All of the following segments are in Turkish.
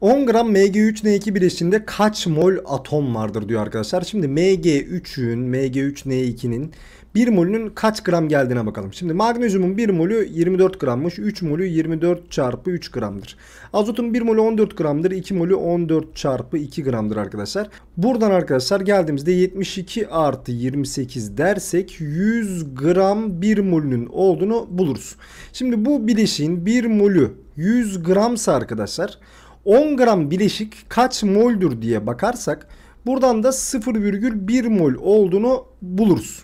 10 gram Mg3N2 bileşiğinde kaç mol atom vardır diyor arkadaşlar. Şimdi Mg3'ün, Mg3N2'nin 1 molünün kaç gram geldiğine bakalım. Şimdi magnezyumun 1 molü 24 grammış. 3 molü 24 çarpı 3 gramdır. Azotun 1 molü 14 gramdır. 2 molü 14 çarpı 2 gramdır arkadaşlar. Buradan arkadaşlar geldiğimizde 72 artı 28 dersek 100 gram 1 molünün olduğunu buluruz. Şimdi bu bileşiğin 1 molü 100 gramsa arkadaşlar... 10 gram bileşik kaç moldür diye bakarsak buradan da 0,1 mol olduğunu buluruz.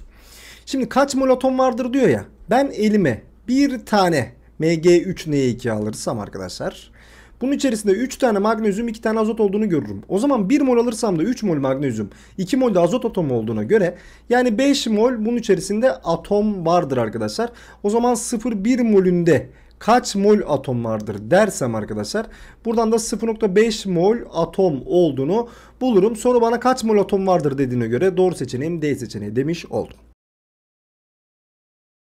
Şimdi kaç mol atom vardır diyor ya. Ben elime bir tane Mg3N2 alırsam arkadaşlar bunun içerisinde 3 tane magnezyum 2 tane azot olduğunu görürüm. O zaman 1 mol alırsam da 3 mol magnezyum 2 mol de azot atomu olduğuna göre yani 5 mol bunun içerisinde atom vardır arkadaşlar. O zaman 0,1 molünde kaç mol atom vardır dersem arkadaşlar buradan da 0.5 mol atom olduğunu bulurum. Soru bana kaç mol atom vardır dediğine göre doğru seçeneğim D seçeneği demiş oldum.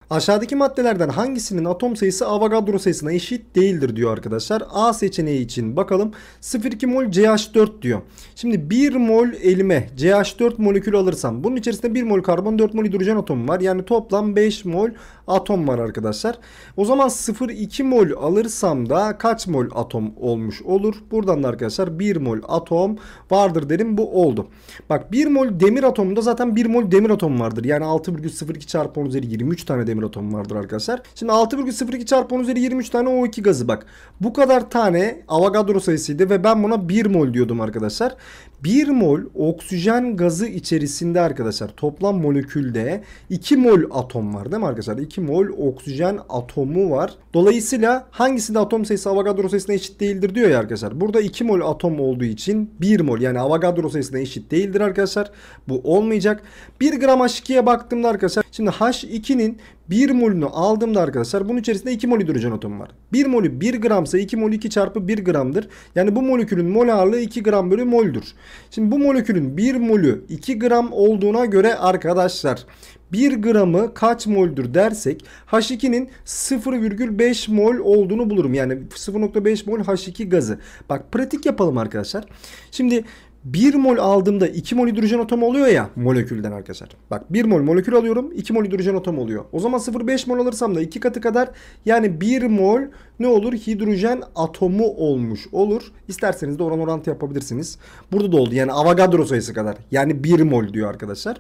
Aşağıdaki maddelerden hangisinin atom sayısı Avogadro sayısına eşit değildir diyor arkadaşlar. A seçeneği için bakalım 0,2 mol CH4 diyor. Şimdi 1 mol elime CH4 molekülü alırsam bunun içerisinde 1 mol karbon 4 mol hidrojen atomu var. Yani toplam 5 mol atom var arkadaşlar. O zaman 0,2 mol alırsam da kaç mol atom olmuş olur? Buradan da arkadaşlar 1 mol atom vardır derim bu oldu. Bak 1 mol demir atomunda zaten 1 mol demir atom vardır. Yani 6,02 çarpı 10 üzeri 23 tane demir demir atom vardır arkadaşlar. Şimdi 6,02 çarpı 10 üzeri 23 tane O2 gazı bak. Bu kadar tane Avogadro sayısıydı ve ben buna 1 mol diyordum arkadaşlar. 1 mol oksijen gazı içerisinde arkadaşlar toplam molekülde 2 mol atom var değil mi arkadaşlar? 2 mol oksijen atomu var. Dolayısıyla hangisinde atom sayısı Avogadro sayısına eşit değildir diyor ya arkadaşlar. Burada 2 mol atom olduğu için 1 mol yani Avogadro sayısına eşit değildir arkadaşlar. Bu olmayacak. 1 gram H2'ye baktığımda arkadaşlar şimdi H2'nin 1 molünü aldığımda arkadaşlar bunun içerisinde 2 mol hidrojen atomu var. 1 molü 1 gramsa 2 mol 2 çarpı 1 gramdır. Yani bu molekülün mol ağırlığı 2 gram bölü moldür. Şimdi bu molekülün 1 molü 2 gram olduğuna göre arkadaşlar 1 gramı kaç moldür dersek H2'nin 0,5 mol olduğunu bulurum. Yani 0,5 mol H2 gazı. Bak pratik yapalım arkadaşlar. Şimdi 1 mol aldığımda 2 mol hidrojen atomu oluyor ya molekülden arkadaşlar. Bak 1 mol molekül alıyorum 2 mol hidrojen atomu oluyor. O zaman 0,5 mol alırsam da 2 katı kadar yani 1 mol ne olur hidrojen atomu olmuş olur. İsterseniz de oran orantı yapabilirsiniz. Burada da oldu yani Avogadro sayısı kadar yani 1 mol diyor arkadaşlar.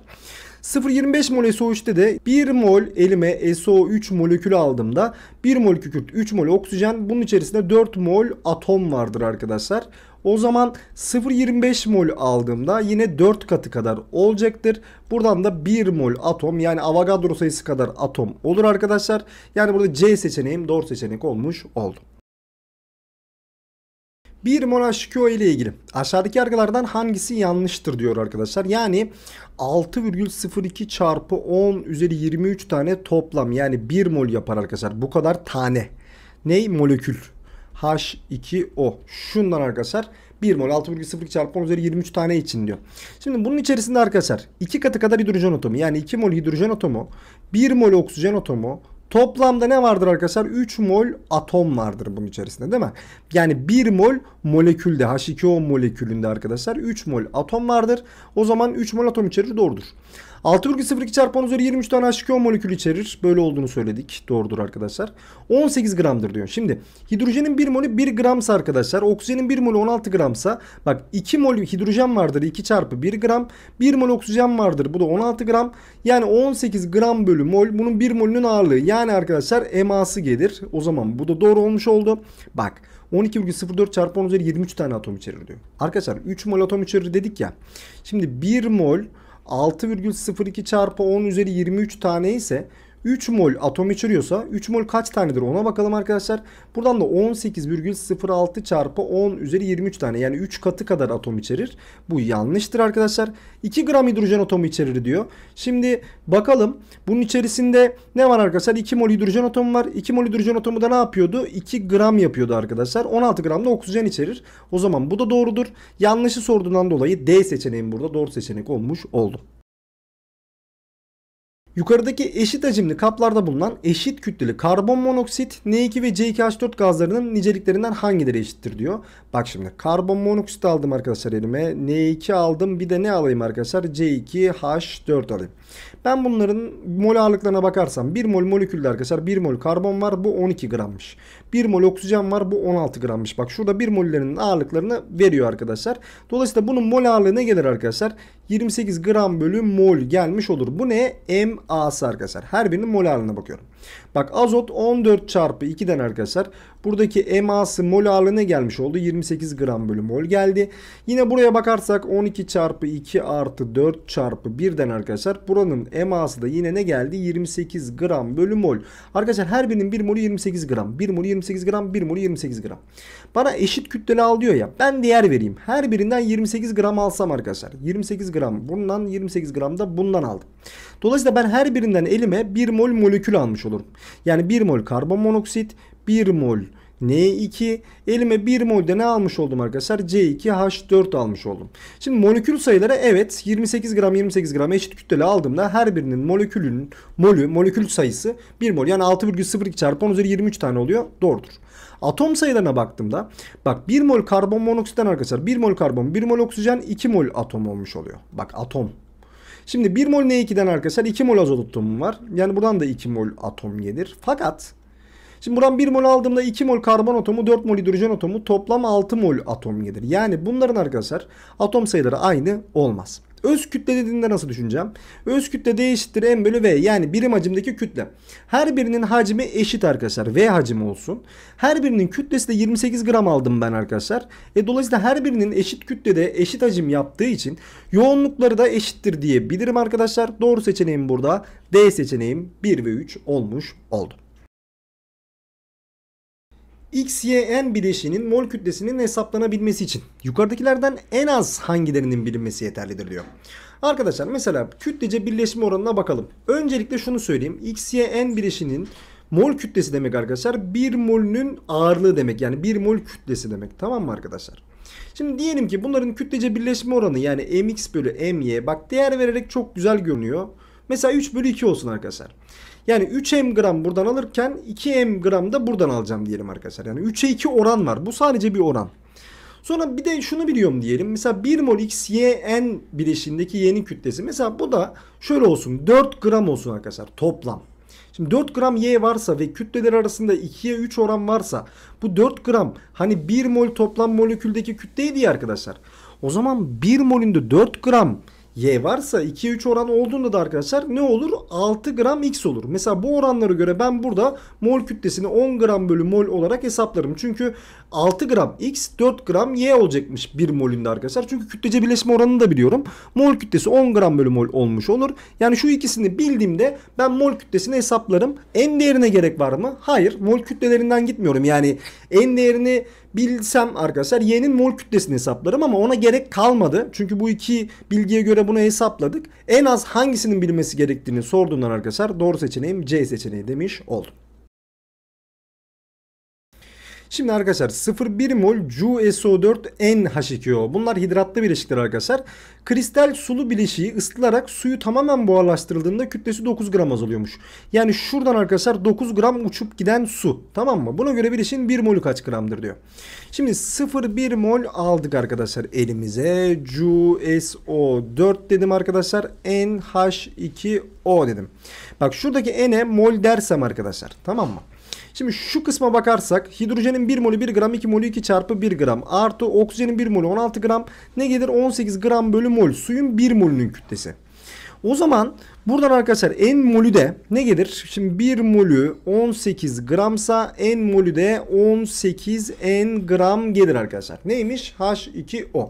0.25 mol SO3'te de 1 mol elime SO3 molekülü aldığımda 1 mol kükürt 3 mol oksijen bunun içerisinde 4 mol atom vardır arkadaşlar. O zaman 0.25 mol aldığımda yine 4 katı kadar olacaktır. Buradan da 1 mol atom yani Avogadro sayısı kadar atom olur arkadaşlar. Yani burada C seçeneğim doğru seçenek olmuş oldu. 1 mol H2O ile ilgili aşağıdaki yargılardan hangisi yanlıştır diyor arkadaşlar. Yani 6,02 çarpı 10 üzeri 23 tane toplam yani 1 mol yapar arkadaşlar. Bu kadar tane. Ney? Molekül. H2O. Şundan arkadaşlar 1 mol 6,02 çarpı 10 üzeri 23 tane için diyor. Şimdi bunun içerisinde arkadaşlar 2 katı kadar hidrojen atomu yani 2 mol hidrojen atomu 1 mol oksijen atomu Toplamda ne vardır arkadaşlar? 3 mol atom vardır bunun içerisinde değil mi? Yani 1 mol molekülde H2O molekülünde arkadaşlar 3 mol atom vardır. O zaman 3 mol atom içerir doğrudur. 6,02 çarpı 10 üzeri 23 tane H2O molekülü içerir. Böyle olduğunu söyledik. Doğrudur arkadaşlar. 18 gramdır diyor. Şimdi hidrojenin 1 molü 1 gramsa arkadaşlar. Oksijenin 1 molü 16 gramsa. Bak 2 mol hidrojen vardır. 2 çarpı 1 gram. 1 mol oksijen vardır. Bu da 16 gram. Yani 18 gram bölü mol. Bunun 1 molünün ağırlığı. Yani arkadaşlar eması gelir. O zaman bu da doğru olmuş oldu. Bak 12,04 çarpı 10 üzeri 23 tane atom içerir diyor. Arkadaşlar 3 mol atom içerir dedik ya. Şimdi 1 mol 6,02 çarpı 10 üzeri 23 tane ise 3 mol atom içeriyorsa 3 mol kaç tanedir ona bakalım arkadaşlar. Buradan da 18,06 çarpı 10 üzeri 23 tane yani 3 katı kadar atom içerir. Bu yanlıştır arkadaşlar. 2 gram hidrojen atomu içerir diyor. Şimdi bakalım bunun içerisinde ne var arkadaşlar? 2 mol hidrojen atomu var. 2 mol hidrojen atomu da ne yapıyordu? 2 gram yapıyordu arkadaşlar. 16 gram da oksijen içerir. O zaman bu da doğrudur. Yanlışı sorduğundan dolayı D seçeneğim burada doğru seçenek olmuş oldu. Yukarıdaki eşit hacimli kaplarda bulunan eşit kütleli karbon monoksit N2 ve c 4 gazlarının niceliklerinden hangileri eşittir diyor. Bak şimdi karbon monoksit aldım arkadaşlar elime. N2 aldım. Bir de ne alayım arkadaşlar? C2H4 alayım. Ben bunların mol ağırlıklarına bakarsam 1 mol molekülde arkadaşlar 1 mol karbon var. Bu 12 grammış. 1 mol oksijen var. Bu 16 grammış. Bak şurada 1 mollerinin ağırlıklarını veriyor arkadaşlar. Dolayısıyla bunun mol ağırlığı ne gelir arkadaşlar? 28 gram bölü mol gelmiş olur. Bu ne? MA'sı arkadaşlar. Her birinin mol ağırlığına bakıyorum. Bak azot 14 çarpı 2'den arkadaşlar buradaki MA'sı mol ağırlığına gelmiş oldu. 28 gram bölü mol geldi. Yine buraya bakarsak 12 çarpı 2 artı 4 çarpı 1'den arkadaşlar buranın MA'sı da yine ne geldi? 28 gram bölü mol. Arkadaşlar her birinin 1 molu 28 gram. 1 molü 28 gram. 1 molü 28 gram. Bana eşit kütleli al diyor ya. Ben değer vereyim. Her birinden 28 gram alsam arkadaşlar. 28 gram bundan 28 gram da bundan aldım. Dolayısıyla ben her birinden elime 1 mol molekül almış olurum. Yani 1 mol karbon monoksit, 1 mol N2 elime 1 molde ne almış oldum arkadaşlar? C2H4 almış oldum. Şimdi molekül sayıları evet 28 gram 28 gram eşit kütleli aldığımda her birinin molekülünün molü molekül sayısı 1 mol yani 6,02 çarpı 10 üzeri 23 tane oluyor. Doğrudur. Atom sayılarına baktığımda bak 1 mol karbon monoksitten arkadaşlar 1 mol karbon 1 mol oksijen 2 mol atom olmuş oluyor. Bak atom Şimdi 1 mol N2'den arkadaşlar 2 mol azot atomum var. Yani buradan da 2 mol atom gelir. Fakat şimdi buradan 1 mol aldığımda 2 mol karbon atomu 4 mol hidrojen atomu toplam 6 mol atom gelir. Yani bunların arkadaşlar atom sayıları aynı olmaz. Öz kütle dediğinde nasıl düşüneceğim? Öz kütle D M bölü V. Yani birim hacimdeki kütle. Her birinin hacmi eşit arkadaşlar. V hacmi olsun. Her birinin kütlesi de 28 gram aldım ben arkadaşlar. E dolayısıyla her birinin eşit kütlede eşit hacim yaptığı için yoğunlukları da eşittir diyebilirim arkadaşlar. Doğru seçeneğim burada. D seçeneğim 1 ve 3 olmuş oldu. X, N bileşiğinin mol kütlesinin hesaplanabilmesi için yukarıdakilerden en az hangilerinin bilinmesi yeterlidir diyor. Arkadaşlar mesela kütlece birleşme oranına bakalım. Öncelikle şunu söyleyeyim. X, N bileşiğinin mol kütlesi demek arkadaşlar 1 molünün ağırlığı demek. Yani 1 mol kütlesi demek. Tamam mı arkadaşlar? Şimdi diyelim ki bunların kütlece birleşme oranı yani mx bölü my bak değer vererek çok güzel görünüyor. Mesela 3 bölü 2 olsun arkadaşlar. Yani 3M gram buradan alırken 2M gram da buradan alacağım diyelim arkadaşlar. Yani 3'e 2 oran var. Bu sadece bir oran. Sonra bir de şunu biliyorum diyelim. Mesela 1 mol X Y N bileşiğindeki Y'nin kütlesi. Mesela bu da şöyle olsun. 4 gram olsun arkadaşlar toplam. Şimdi 4 gram Y varsa ve kütleler arasında 2'ye 3 oran varsa bu 4 gram hani 1 mol toplam moleküldeki kütleydi ya arkadaşlar. O zaman 1 molünde 4 gram y varsa 2 3 oran olduğunda da arkadaşlar ne olur? 6 gram x olur. Mesela bu oranlara göre ben burada mol kütlesini 10 gram bölü mol olarak hesaplarım. Çünkü 6 gram x 4 gram y olacakmış 1 molünde arkadaşlar. Çünkü kütlece birleşme oranını da biliyorum. Mol kütlesi 10 gram bölü mol olmuş olur. Yani şu ikisini bildiğimde ben mol kütlesini hesaplarım. En değerine gerek var mı? Hayır. Mol kütlelerinden gitmiyorum. Yani en değerini Bilsem arkadaşlar Y'nin mol kütlesini hesaplarım ama ona gerek kalmadı. Çünkü bu iki bilgiye göre bunu hesapladık. En az hangisinin bilmesi gerektiğini sorduğumdan arkadaşlar doğru seçeneğim C seçeneği demiş oldum. Şimdi arkadaşlar 0,1 mol cuso e 4 nh NH2O. Bunlar hidratlı bileşikler arkadaşlar. Kristal sulu bileşiği ısıtılarak suyu tamamen buharlaştırıldığında kütlesi 9 gram azalıyormuş. Yani şuradan arkadaşlar 9 gram uçup giden su. Tamam mı? Buna göre bileşiğin 1 molü kaç gramdır diyor. Şimdi 0,1 mol aldık arkadaşlar elimize. cuso e 4 dedim arkadaşlar. NH2O dedim. Bak şuradaki N'e mol dersem arkadaşlar. Tamam mı? Şimdi şu kısma bakarsak hidrojenin 1 molü 1 gram 2 molü 2 çarpı 1 gram artı oksijenin 1 molü 16 gram ne gelir 18 gram bölü mol suyun 1 molünün kütlesi. O zaman buradan arkadaşlar en molü de ne gelir? Şimdi 1 molü 18 gramsa en molü de 18 n gram gelir arkadaşlar. Neymiş? H2O.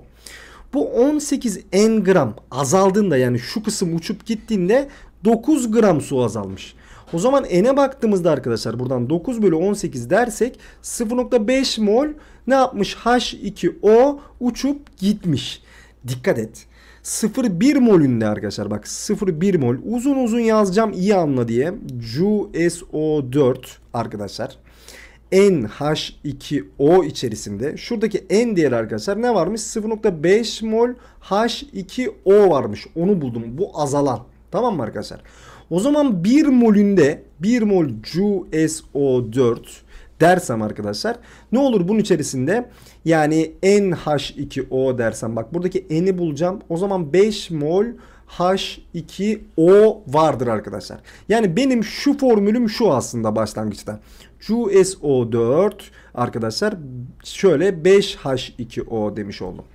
Bu 18 n gram azaldığında yani şu kısım uçup gittiğinde 9 gram su azalmış. O zaman n'e baktığımızda arkadaşlar buradan 9 bölü 18 dersek 0.5 mol ne yapmış? H2O uçup gitmiş. Dikkat et. 0,1 molünde arkadaşlar bak 0,1 mol uzun uzun yazacağım iyi anla diye cuso 4 arkadaşlar NH2O içerisinde şuradaki N değeri arkadaşlar ne varmış 0,5 mol H2O varmış onu buldum bu azalan Tamam mı arkadaşlar? O zaman 1 molünde 1 mol CuSO4 dersem arkadaşlar ne olur bunun içerisinde yani NH2O dersem bak buradaki N'i bulacağım. O zaman 5 mol H2O vardır arkadaşlar. Yani benim şu formülüm şu aslında başlangıçta. CuSO4 arkadaşlar şöyle 5H2O demiş oldum.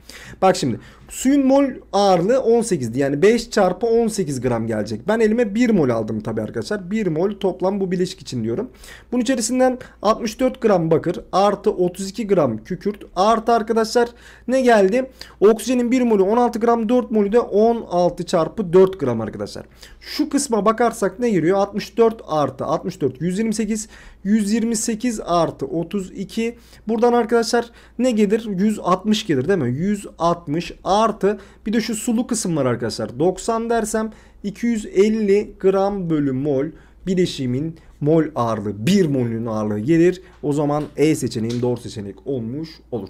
Bak şimdi suyun mol ağırlığı 18'di. Yani 5 çarpı 18 gram gelecek. Ben elime 1 mol aldım tabi arkadaşlar. 1 mol toplam bu bileşik için diyorum. Bunun içerisinden 64 gram bakır artı 32 gram kükürt artı arkadaşlar ne geldi? Oksijenin 1 molü 16 gram 4 molü de 16 çarpı 4 gram arkadaşlar. Şu kısma bakarsak ne giriyor? 64 artı 64 128 128 artı 32. Buradan arkadaşlar ne gelir? 160 gelir değil mi? 160 artı bir de şu sulu kısım var arkadaşlar. 90 dersem 250 gram bölü mol bileşimin mol ağırlığı 1 molün ağırlığı gelir. O zaman E seçeneğim doğru seçenek olmuş olur.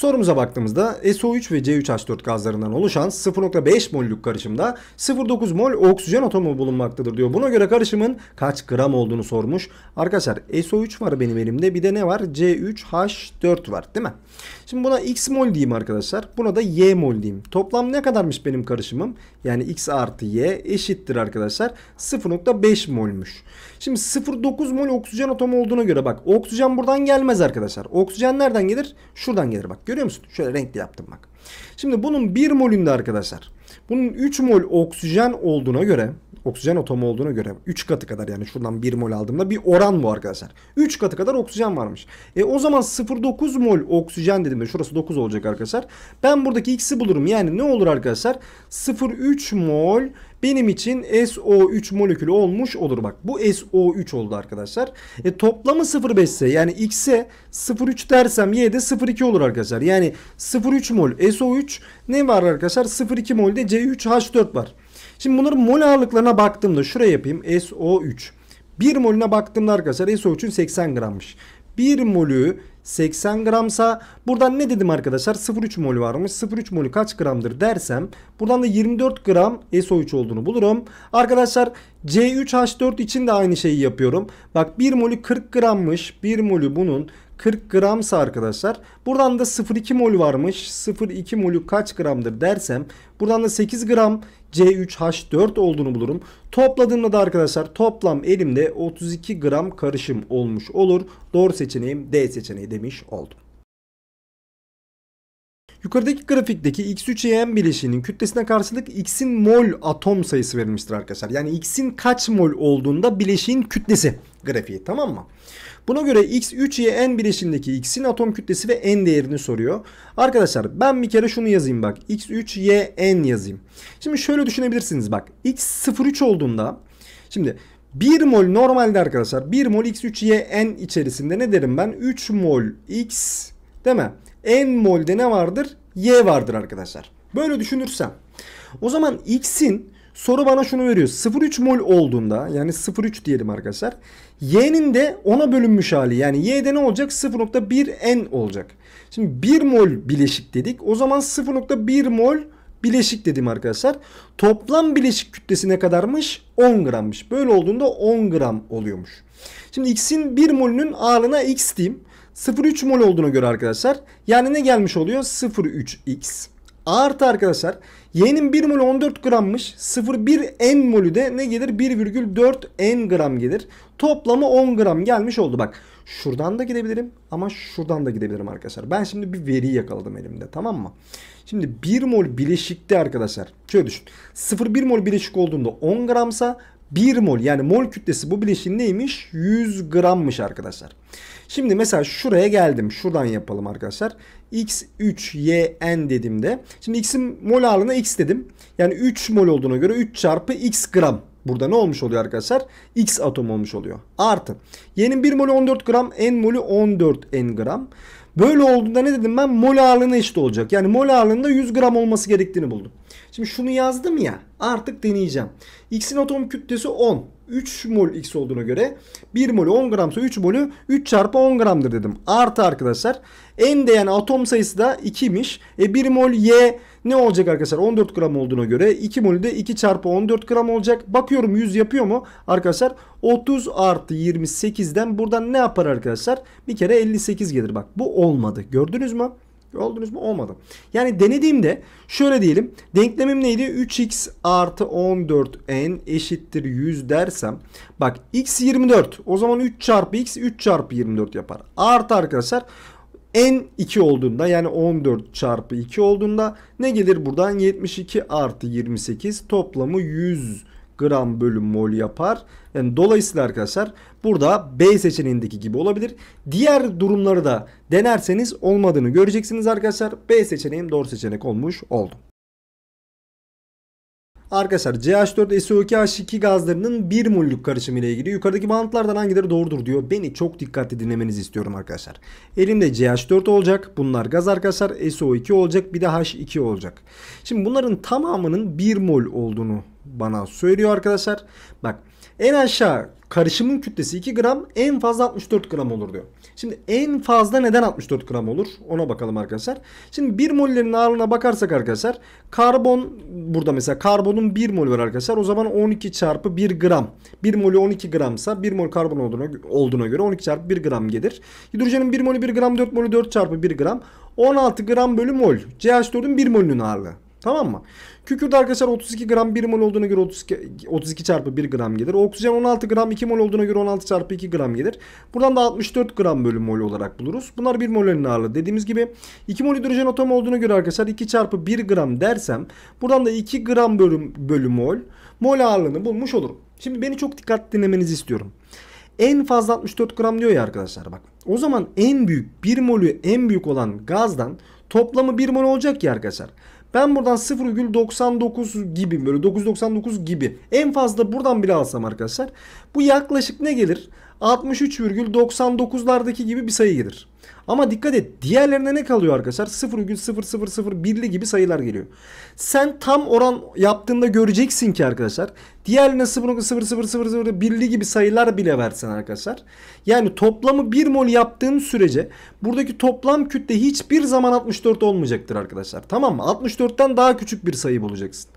Sorumuza baktığımızda SO3 ve C3H4 gazlarından oluşan 0.5 mollük karışımda 0.9 mol oksijen atomu bulunmaktadır diyor. Buna göre karışımın kaç gram olduğunu sormuş. Arkadaşlar SO3 var benim elimde bir de ne var? C3H4 var değil mi? Şimdi buna x mol diyeyim arkadaşlar. Buna da y mol diyeyim. Toplam ne kadarmış benim karışımım? Yani x artı y eşittir arkadaşlar. 0.5 molmuş. Şimdi 0.9 mol oksijen atomu olduğuna göre bak oksijen buradan gelmez arkadaşlar. Oksijen nereden gelir? Şuradan gelir bak. Görüyor musun? Şöyle renkli yaptım bak. Şimdi bunun 1 molünde arkadaşlar bunun 3 mol oksijen olduğuna göre oksijen atomu olduğuna göre 3 katı kadar yani şuradan 1 mol aldığımda bir oran bu arkadaşlar. 3 katı kadar oksijen varmış. E o zaman 0.9 mol oksijen dediğimde şurası 9 olacak arkadaşlar. Ben buradaki x'i bulurum. Yani ne olur arkadaşlar? 0.3 mol benim için SO3 molekülü olmuş olur. Bak bu SO3 oldu arkadaşlar. E, toplamı 0,5 ise yani X'e 0,3 dersem Y'de 0,2 olur arkadaşlar. Yani 0,3 mol SO3 ne var arkadaşlar? 0,2 molde C3H4 var. Şimdi bunların mol ağırlıklarına baktığımda şuraya yapayım SO3. 1 molüne baktığımda arkadaşlar SO3'ün 80 grammış. 1 molü 80 gramsa buradan ne dedim arkadaşlar 0.3 mol varmış 0.3 molü kaç gramdır dersem buradan da 24 gram SO3 olduğunu bulurum. Arkadaşlar C3H4 için de aynı şeyi yapıyorum. Bak 1 molü 40 grammış 1 molü bunun 40 gramsa arkadaşlar. Buradan da 0,2 mol varmış. 0,2 molü kaç gramdır dersem. Buradan da 8 gram C3H4 olduğunu bulurum. Topladığımda da arkadaşlar toplam elimde 32 gram karışım olmuş olur. Doğru seçeneğim D seçeneği demiş oldum. Yukarıdaki grafikteki X3YM e bileşiğinin kütlesine karşılık X'in mol atom sayısı verilmiştir arkadaşlar. Yani X'in kaç mol olduğunda bileşiğin kütlesi grafiği tamam mı? Buna göre x 3y n bileşimindeki x'in atom kütlesi ve n değerini soruyor. Arkadaşlar ben bir kere şunu yazayım bak. x 3y n yazayım. Şimdi şöyle düşünebilirsiniz bak. x 0,3 olduğunda şimdi 1 mol normalde arkadaşlar 1 mol x 3y n içerisinde ne derim ben? 3 mol x değil mi? n molde ne vardır? y vardır arkadaşlar. Böyle düşünürsem o zaman x'in Soru bana şunu veriyor. 0,3 mol olduğunda yani 0,3 diyelim arkadaşlar. Y'nin de ona bölünmüş hali yani Y'de ne olacak? 0,1 N olacak. Şimdi 1 mol bileşik dedik. O zaman 0,1 mol bileşik dedim arkadaşlar. Toplam bileşik kütlesi ne kadarmış? 10 grammış. Böyle olduğunda 10 gram oluyormuş. Şimdi X'in 1 molünün ağırlığına X diyeyim. 0,3 mol olduğuna göre arkadaşlar. Yani ne gelmiş oluyor? 0,3X. Artı arkadaşlar Y'nin 1 molü 14 grammış. 0,1 N molü de ne gelir? 1,4 N gram gelir. Toplamı 10 gram gelmiş oldu. Bak şuradan da gidebilirim ama şuradan da gidebilirim arkadaşlar. Ben şimdi bir veriyi yakaladım elimde tamam mı? Şimdi 1 mol bileşikte arkadaşlar şöyle düşün. 0,1 mol bileşik olduğunda 10 gramsa 1 mol yani mol kütlesi bu bileşin neymiş? 100 grammış arkadaşlar. Şimdi mesela şuraya geldim. Şuradan yapalım arkadaşlar. X3YN dediğimde. Şimdi X'in mol ağırlığına X dedim. Yani 3 mol olduğuna göre 3 çarpı X gram. Burada ne olmuş oluyor arkadaşlar? X atom olmuş oluyor. Artı. Y'nin 1 molü 14 gram. N molü 14 N gram. Böyle olduğunda ne dedim ben? Mol ağırlığına eşit olacak. Yani mol ağırlığında 100 gram olması gerektiğini buldum. Şimdi şunu yazdım ya artık deneyeceğim. X'in atom kütlesi 10. 3 mol X olduğuna göre 1 mol 10 gramsa 3 molü 3 çarpı 10 gramdır dedim. Artı arkadaşlar en değen atom sayısı da 2'miş. E 1 mol Y ne olacak arkadaşlar 14 gram olduğuna göre 2 molü de 2 çarpı 14 gram olacak. Bakıyorum 100 yapıyor mu arkadaşlar 30 artı 28'den buradan ne yapar arkadaşlar? Bir kere 58 gelir bak bu olmadı gördünüz mü? Gördünüz mü Olmadı. Yani denediğimde şöyle diyelim. Denklemim neydi? 3x artı 14n eşittir 100 dersem. Bak x 24. O zaman 3 çarpı x 3 çarpı 24 yapar. Artı arkadaşlar n 2 olduğunda yani 14 çarpı 2 olduğunda ne gelir buradan 72 artı 28 toplamı 100 gram bölü mol yapar. Yani dolayısıyla arkadaşlar burada B seçeneğindeki gibi olabilir. Diğer durumları da denerseniz olmadığını göreceksiniz arkadaşlar. B seçeneğim doğru seçenek olmuş oldu. Arkadaşlar CH4SO2H2 gazlarının 1 mollük karışımı ile ilgili yukarıdaki bağıntılardan hangileri doğrudur diyor. Beni çok dikkatli dinlemenizi istiyorum arkadaşlar. Elimde CH4 olacak. Bunlar gaz arkadaşlar. SO2 olacak. Bir de H2 olacak. Şimdi bunların tamamının 1 mol olduğunu bana söylüyor arkadaşlar. Bak en aşağı karışımın kütlesi 2 gram en fazla 64 gram olur diyor. Şimdi en fazla neden 64 gram olur ona bakalım arkadaşlar. Şimdi 1 mollerin ağırlığına bakarsak arkadaşlar karbon burada mesela karbonun 1 mol var arkadaşlar. O zaman 12 çarpı 1 gram. 1 molü 12 gramsa 1 mol karbon olduğuna, olduğuna göre 12 çarpı 1 gram gelir. Hidrojenin 1 molü 1 gram 4 molü 4 çarpı 1 gram. 16 gram bölü mol. CH4'ün 1 molünün ağırlığı. Tamam mı? Kükürt arkadaşlar 32 gram 1 mol olduğuna göre 32, 32 çarpı 1 gram gelir. Oksijen 16 gram 2 mol olduğuna göre 16 çarpı 2 gram gelir. Buradan da 64 gram bölü mol olarak buluruz. Bunlar 1 molenin ağırlığı. Dediğimiz gibi 2 mol hidrojen atomu olduğuna göre arkadaşlar 2 çarpı 1 gram dersem buradan da 2 gram bölü, bölü mol mol ağırlığını bulmuş olurum. Şimdi beni çok dikkatli dinlemenizi istiyorum. En fazla 64 gram diyor ya arkadaşlar bak. O zaman en büyük 1 molü en büyük olan gazdan toplamı 1 mol olacak ya arkadaşlar. Ben buradan 0,99 gibi böyle 999 gibi en fazla buradan bile alsam arkadaşlar bu yaklaşık ne gelir? 63,99'lardaki gibi bir sayı gelir. Ama dikkat et diğerlerine ne kalıyor arkadaşlar? 0,0001'li gibi sayılar geliyor. Sen tam oran yaptığında göreceksin ki arkadaşlar. Diğerlerine 0,0001'li gibi sayılar bile versen arkadaşlar. Yani toplamı 1 mol yaptığın sürece buradaki toplam kütle hiçbir zaman 64 olmayacaktır arkadaşlar. Tamam mı? 64'ten daha küçük bir sayı bulacaksın.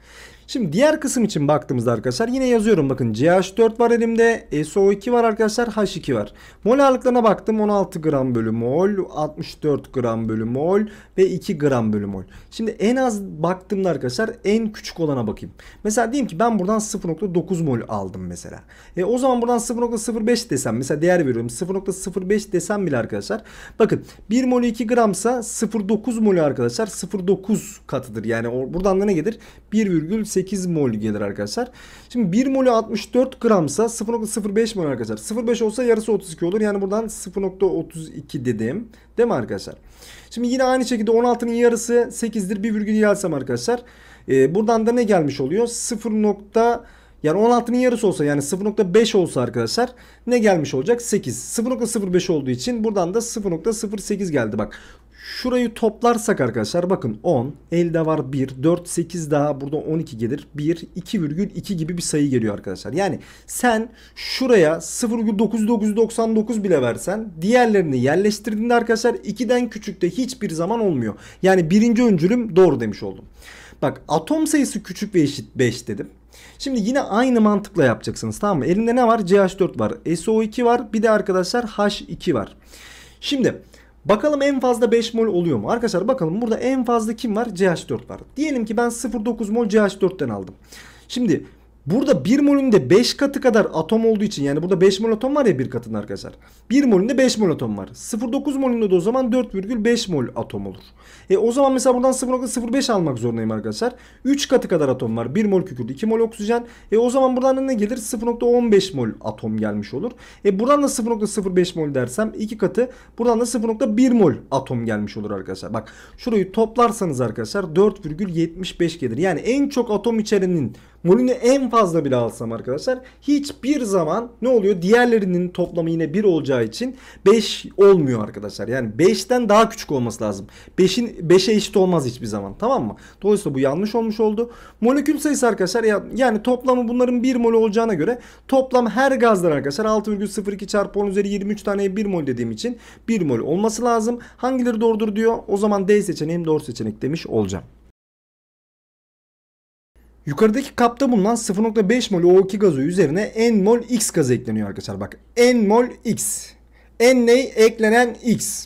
Şimdi diğer kısım için baktığımızda arkadaşlar yine yazıyorum bakın CH4 var elimde SO2 var arkadaşlar H2 var. Mol ağırlıklarına baktım 16 gram bölü mol 64 gram bölü mol ve 2 gram bölü mol. Şimdi en az baktığımda arkadaşlar en küçük olana bakayım. Mesela diyeyim ki ben buradan 0.9 mol aldım mesela. E o zaman buradan 0.05 desem mesela değer veriyorum 0.05 desem bile arkadaşlar. Bakın 1 mol 2 gramsa 0.9 mol arkadaşlar 0.9 katıdır. Yani buradan da ne gelir? 1,0 0.8 mol gelir arkadaşlar. Şimdi 1 molü 64 gramsa 0.05 mol arkadaşlar. 0.5 olsa yarısı 32 olur. Yani buradan 0.32 dedim. Değil mi arkadaşlar? Şimdi yine aynı şekilde 16'nın yarısı 8'dir. Bir virgül yersem arkadaşlar. E, buradan da ne gelmiş oluyor? 0. Yani 16'nın yarısı olsa yani 0.5 olsa arkadaşlar ne gelmiş olacak? 8. 0.05 olduğu için buradan da 0.08 geldi. Bak Şurayı toplarsak arkadaşlar bakın 10 elde var 1 4 8 daha burada 12 gelir 1 2,2 gibi bir sayı geliyor arkadaşlar. Yani sen şuraya 0,9999 bile versen diğerlerini yerleştirdiğinde arkadaşlar 2'den küçük de hiçbir zaman olmuyor. Yani birinci öncülüm doğru demiş oldum. Bak atom sayısı küçük ve eşit 5 dedim. Şimdi yine aynı mantıkla yapacaksınız tamam mı? Elimde ne var? CH4 var. SO2 var. Bir de arkadaşlar H2 var. Şimdi Bakalım en fazla 5 mol oluyor mu? Arkadaşlar bakalım burada en fazla kim var? CH4 var. Diyelim ki ben 0.9 mol CH4'ten aldım. Şimdi Burada 1 molünde 5 katı kadar atom olduğu için yani burada 5 mol atom var ya bir katın arkadaşlar. 1 molünde 5 mol atom var. 0.9 molünde de o zaman 4,5 mol atom olur. E o zaman mesela buradan 0.05 almak zorundayım arkadaşlar. 3 katı kadar atom var. 1 mol kükürt, 2 mol oksijen. E o zaman buradan ne gelir? 0.15 mol atom gelmiş olur. E buradan da 0.05 mol dersem 2 katı. Buradan da 0.1 mol atom gelmiş olur arkadaşlar. Bak şurayı toplarsanız arkadaşlar 4,75 gelir. Yani en çok atom içerinin Mourinho en fazla bile alsam arkadaşlar hiçbir zaman ne oluyor? Diğerlerinin toplamı yine 1 olacağı için 5 olmuyor arkadaşlar. Yani 5'ten daha küçük olması lazım. 5'in 5'e eşit olmaz hiçbir zaman. Tamam mı? Dolayısıyla bu yanlış olmuş oldu. Molekül sayısı arkadaşlar yani toplamı bunların 1 mol olacağına göre toplam her gazdan arkadaşlar 6,02 çarpı 10 üzeri 23 taneye 1 mol dediğim için 1 mol olması lazım. Hangileri doğrudur diyor. O zaman D seçeneğim doğru seçenek demiş olacağım. Yukarıdaki kapta bulunan 0.5 mol O2 gazı üzerine N mol X gazı ekleniyor arkadaşlar. Bak N mol X. N ne? Eklenen X.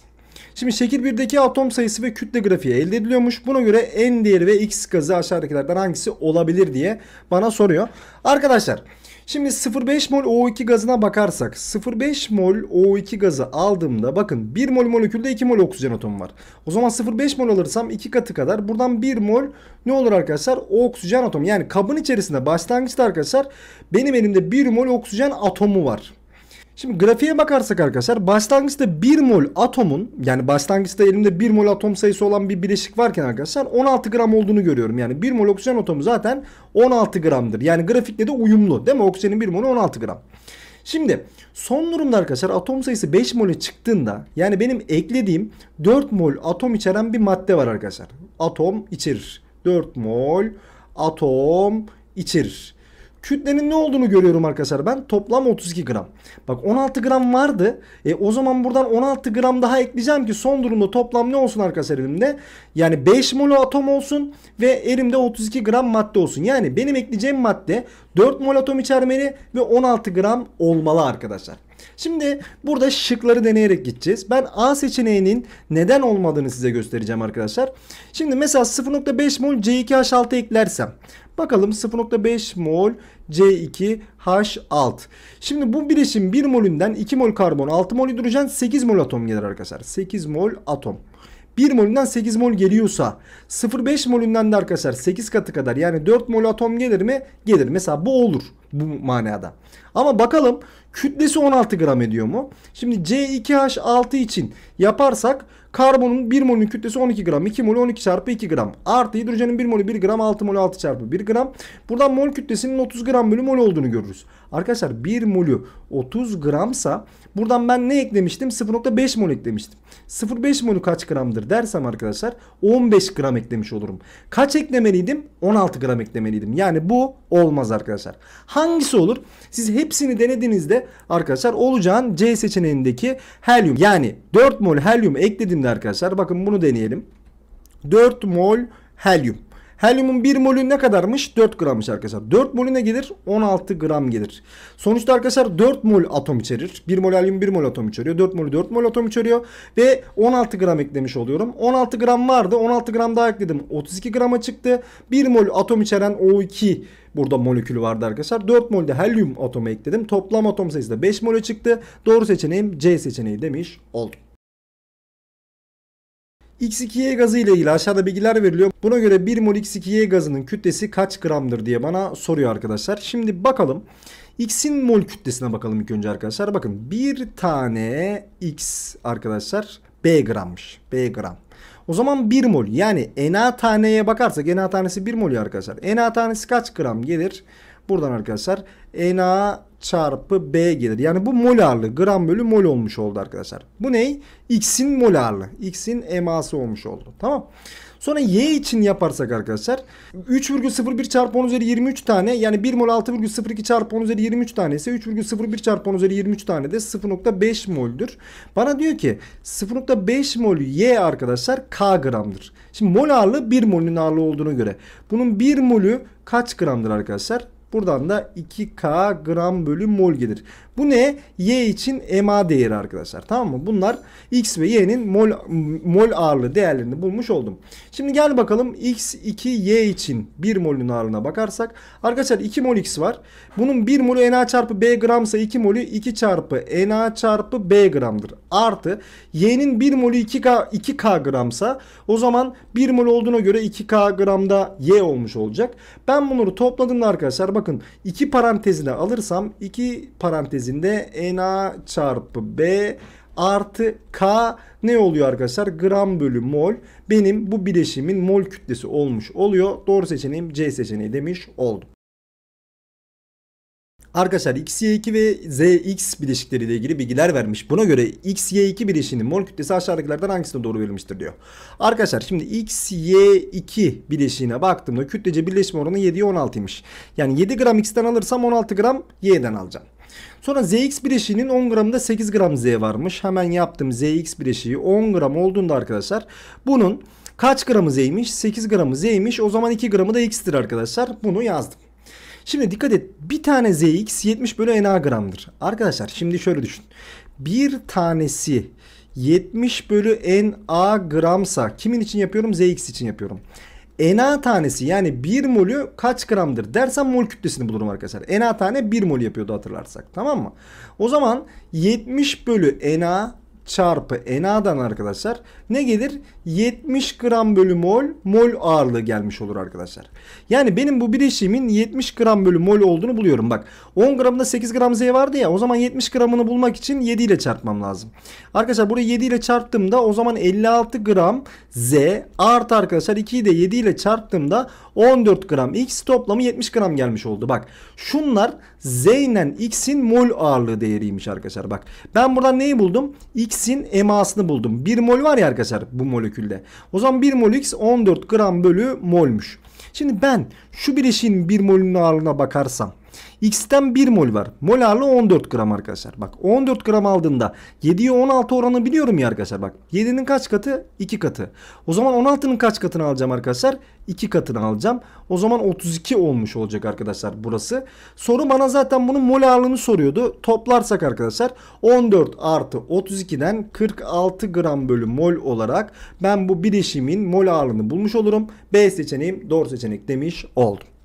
Şimdi şekil 1'deki atom sayısı ve kütle grafiği elde ediliyormuş. Buna göre N değeri ve X gazı aşağıdakilerden hangisi olabilir diye bana soruyor. Arkadaşlar Şimdi 0,5 mol O2 gazına bakarsak 0,5 mol O2 gazı aldığımda bakın 1 mol molekülde 2 mol oksijen atomu var. O zaman 0,5 mol alırsam 2 katı kadar buradan 1 mol ne olur arkadaşlar? O oksijen atomu yani kabın içerisinde başlangıçta arkadaşlar benim elimde 1 mol oksijen atomu var. Şimdi grafiğe bakarsak arkadaşlar başlangıçta 1 mol atomun yani başlangıçta elimde 1 mol atom sayısı olan bir bileşik varken arkadaşlar 16 gram olduğunu görüyorum. Yani 1 mol oksijen atomu zaten 16 gramdır. Yani grafikle de uyumlu değil mi? Oksijenin 1 molü 16 gram. Şimdi son durumda arkadaşlar atom sayısı 5 mole çıktığında yani benim eklediğim 4 mol atom içeren bir madde var arkadaşlar. Atom içerir. 4 mol atom içerir. Kütlenin ne olduğunu görüyorum arkadaşlar ben. Toplam 32 gram. Bak 16 gram vardı. E, o zaman buradan 16 gram daha ekleyeceğim ki son durumda toplam ne olsun arkadaşlar elimde? Yani 5 mol atom olsun ve elimde 32 gram madde olsun. Yani benim ekleyeceğim madde 4 mol atom içermeli ve 16 gram olmalı arkadaşlar. Şimdi burada şıkları deneyerek gideceğiz. Ben A seçeneğinin neden olmadığını size göstereceğim arkadaşlar. Şimdi mesela 0.5 mol C2H6 eklersem. Bakalım 0.5 mol C2H6. Şimdi bu bileşim 1 molünden 2 mol karbon, 6 mol hidrojen, 8 mol atom gelir arkadaşlar. 8 mol atom. 1 molünden 8 mol geliyorsa 0.5 molünden de arkadaşlar 8 katı kadar yani 4 mol atom gelir mi? Gelir. Mesela bu olur bu manada. Ama bakalım Kütlesi 16 gram ediyor mu? Şimdi C2H6 için yaparsak karbonun 1 molün kütlesi 12 gram. 2 mol 12 çarpı 2 gram. Artı hidrojenin 1 molü 1 gram. 6 mol 6 çarpı 1 gram. Buradan mol kütlesinin 30 gram bölü mol olduğunu görürüz. Arkadaşlar 1 molü 30 gramsa buradan ben ne eklemiştim? 0.5 mol eklemiştim. 0.5 molü kaç gramdır dersem arkadaşlar 15 gram eklemiş olurum. Kaç eklemeliydim? 16 gram eklemeliydim. Yani bu olmaz arkadaşlar. Hangisi olur? Siz hepsini denediğinizde arkadaşlar olacağın C seçeneğindeki helyum yani 4 mol helyum eklediğimde arkadaşlar bakın bunu deneyelim. 4 mol helyum. Helyumun 1 molü ne kadarmış? 4 grammış arkadaşlar. 4 molü ne gelir? 16 gram gelir. Sonuçta arkadaşlar 4 mol atom içerir. 1 mol helyum 1 mol atom içeriyor. 4 molü 4 mol atom içeriyor. Ve 16 gram eklemiş oluyorum. 16 gram vardı. 16 gram daha ekledim. 32 grama çıktı. 1 mol atom içeren O2 burada molekülü vardı arkadaşlar. 4 molde helyum atomu ekledim. Toplam atom sayısı da 5 mol çıktı. Doğru seçeneğim C seçeneği demiş oldum. X2Y gazı ile ilgili aşağıda bilgiler veriliyor. Buna göre 1 mol X2Y gazının kütlesi kaç gramdır diye bana soruyor arkadaşlar. Şimdi bakalım. X'in mol kütlesine bakalım ilk önce arkadaşlar. Bakın bir tane X arkadaşlar B grammış. B gram. O zaman 1 mol yani NA taneye bakarsak NA tanesi 1 mol ya arkadaşlar. NA tanesi kaç gram gelir? Buradan arkadaşlar NA çarpı B gelir. Yani bu molarlı. Gram bölü mol olmuş oldu arkadaşlar. Bu ney? X'in molarlı. X'in eması olmuş oldu. Tamam. Sonra Y için yaparsak arkadaşlar 3,01 çarpı 10 üzeri 23 tane yani 1 mol 6,02 çarpı 10 üzeri 23 tane ise 3,01 çarpı 10 üzeri 23 tane de 0,5 moldür. Bana diyor ki 0,5 mol Y arkadaşlar K gramdır. Şimdi mol ağırlığı 1 molün ağırlığı olduğuna göre bunun 1 molü kaç gramdır arkadaşlar? Buradan da 2K gram bölü mol gelir. Bu ne? Y için MA değeri arkadaşlar. Tamam mı? Bunlar X ve Y'nin mol, mol ağırlığı değerlerini bulmuş oldum. Şimdi gel bakalım X2 Y için 1 molün ağırlığına bakarsak. Arkadaşlar 2 mol X var. Bunun 1 molü NA çarpı B gramsa 2 molü 2 çarpı NA çarpı B gramdır. Artı Y'nin 1 molü 2K, 2K gramsa o zaman 1 mol olduğuna göre 2K gramda Y olmuş olacak. Ben bunları topladığımda arkadaşlar bakın iki parantezine alırsam iki parantezinde NA çarpı B artı K ne oluyor arkadaşlar? Gram bölü mol benim bu bileşimin mol kütlesi olmuş oluyor. Doğru seçeneğim C seçeneği demiş oldum. Arkadaşlar xy 2 ve ZX x bileşikleriyle ilgili bilgiler vermiş. Buna göre xy 2 bileşiğinin mol kütlesi aşağıdakilerden hangisine doğru verilmiştir diyor. Arkadaşlar şimdi xy y, 2 bileşiğine baktığımda kütlece birleşme oranı 7'ye 16'ymış. Yani 7 gram x'ten alırsam 16 gram y'den alacağım. Sonra ZX bileşiğinin 10 gramında 8 gram Z varmış. Hemen yaptım ZX bileşiği 10 gram olduğunda arkadaşlar bunun kaç gramı Z'ymiş? 8 gramı Z'ymiş. O zaman 2 gramı da X'tir arkadaşlar. Bunu yazdım. Şimdi dikkat et bir tane ZX 70 bölü NA gramdır. Arkadaşlar şimdi şöyle düşün. Bir tanesi 70 bölü NA gramsa kimin için yapıyorum? ZX için yapıyorum. Na tanesi yani 1 molü kaç gramdır dersen mol kütlesini bulurum arkadaşlar. Na tane 1 mol yapıyordu hatırlarsak tamam mı? O zaman 70 bölü Na çarpı Na'dan arkadaşlar ne gelir? 70 gram bölü mol mol ağırlığı gelmiş olur arkadaşlar. Yani benim bu bileşiğimin 70 gram bölü mol olduğunu buluyorum. Bak 10 gramında 8 gram Z vardı ya o zaman 70 gramını bulmak için 7 ile çarpmam lazım. Arkadaşlar burayı 7 ile çarptığımda o zaman 56 gram Z artı arkadaşlar 2'yi de 7 ile çarptığımda 14 gram X toplamı 70 gram gelmiş oldu. Bak şunlar Z ile X'in mol ağırlığı değeriymiş arkadaşlar. Bak ben buradan neyi buldum? X'in emasını buldum. 1 mol var ya arkadaşlar bu molekülde. O zaman 1 mol X 14 gram bölü molmuş. Şimdi ben şu bileşiğin 1 molünün ağırlığına bakarsam X'ten 1 mol var. Mol ağırlığı 14 gram arkadaşlar. Bak 14 gram aldığında 7'ye 16 oranı biliyorum ya arkadaşlar. Bak 7'nin kaç katı? 2 katı. O zaman 16'nın kaç katını alacağım arkadaşlar? 2 katını alacağım. O zaman 32 olmuş olacak arkadaşlar burası. Soru bana zaten bunun mol ağırlığını soruyordu. Toplarsak arkadaşlar 14 artı 32'den 46 gram bölü mol olarak ben bu bileşimin mol ağırlığını bulmuş olurum. B seçeneğim doğru seçenek demiş oldum.